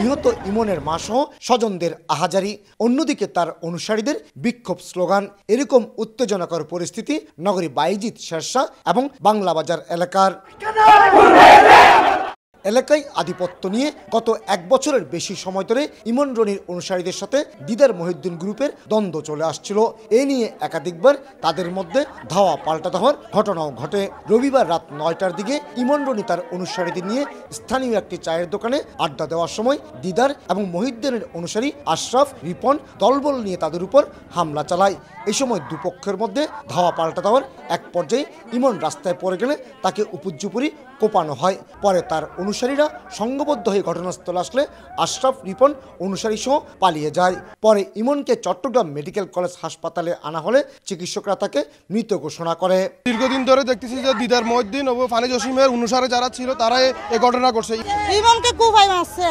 নিহত ইমনের মাসহ স্বজনদের আহাজারি অন্যদিকে তার অনুসারীদের বিক্ষোভ স্লোগান এরকম উত্তেজনাকর পরিস্থিতি নগরী বাইজিৎ শেরশাহ এবং বাংলা বাজার এলাকার এলাকায় আধিপত্য নিয়ে গত এক বছরের বেশি সময় ধরে ইমন রনির অনুসারীদের সাথে দিদার মহিউদ্দিন গ্রুপের দ্বন্দ্ব চলে আসছিল এ নিয়ে একাধিকবার তাদের মধ্যে ধাওয়া পাল্টা ধাওয়ার ঘটনাও ঘটে রবিবার রাত নয়টার দিকে ইমন রনি তার অনুসারীদের নিয়ে স্থানীয় একটি চায়ের দোকানে আড্ডা দেওয়ার সময় দিদার এবং মহিউদ্দিনের অনুসারী আশরাফ রিপন দলবল নিয়ে তাদের উপর হামলা চালায় এ সময় দুপক্ষের মধ্যে ধাওয়া পাল্টা দেওয়ার এক পর্যায়ে ইমন রাস্তায় পড়ে গেলে তাকে উপর্যুপুরি কোপানো হয় পরে তার অনু অনুসারীরা সঙ্গবদ্ধ হয়ে ঘটনাস্থলে আসলে আশরাফ রিপন অনুসারী সহ পালিয়ে যায় পরে ইমনকে চট্টগ্রাম মেডিকেল কলেজ হাসপাতালে আনা হলে চিকিৎসকরা তাকে মৃত ঘোষণা করে দীর্ঘদিন ধরে দেখতেছি যে দিদার মহিউদ্দিন ও ফানি জসিমের অনুসারে যারা ছিল তারাই এই ঘটনা করছে ইমনকে কুবাই মারছে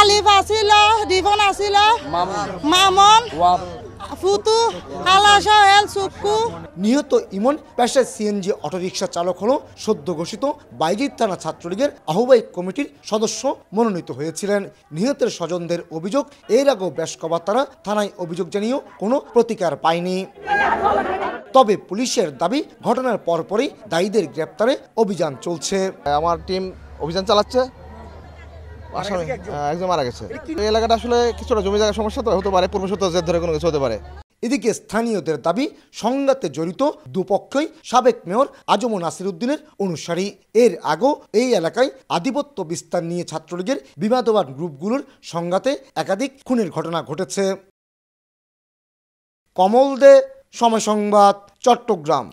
আলিফ আসিল রিপন আসিল মামন ফুতু হালাসা এল সুকু নিহত ইমন পেশায় সিএনজি অটোরিকশা চালক হলো সদ্য ঘোষিত বাইজিদ থানা ছাত্রলীগের আহ্বায়ক কমিটির সদস্য মনোনীত হয়েছিলেন নিহতের স্বজনদের অভিযোগ এর আগেও বেশ কবার তারা থানায় অভিযোগ জানিয়েও কোনো প্রতিকার পায়নি তবে পুলিশের দাবি ঘটনার পরপরই দায়ীদের গ্রেপ্তারে অভিযান চলছে আমার টিম অভিযান চালাচ্ছে হ্যাঁ, একজন মারা গেছে এই এলাকাটা আসলে কিছুটা জমি জায়গার সমস্যা তো হতে পারে পূর্বশত্তর জেদ ধরে কোনো কিছু হতে পারে এদিকে স্থানীয়দের দাবি সংঘাতে জড়িত দুপক্ষই সাবেক মেয়র আজম নাসির উদ্দিনের অনুসারী এর আগেও এই এলাকায় আধিপত্য বিস্তার নিয়ে ছাত্রলীগের বিবাদবান গ্রুপগুলোর সংঘাতে একাধিক খুনের ঘটনা ঘটেছে কমল দে সময় সংবাদ চট্টগ্রাম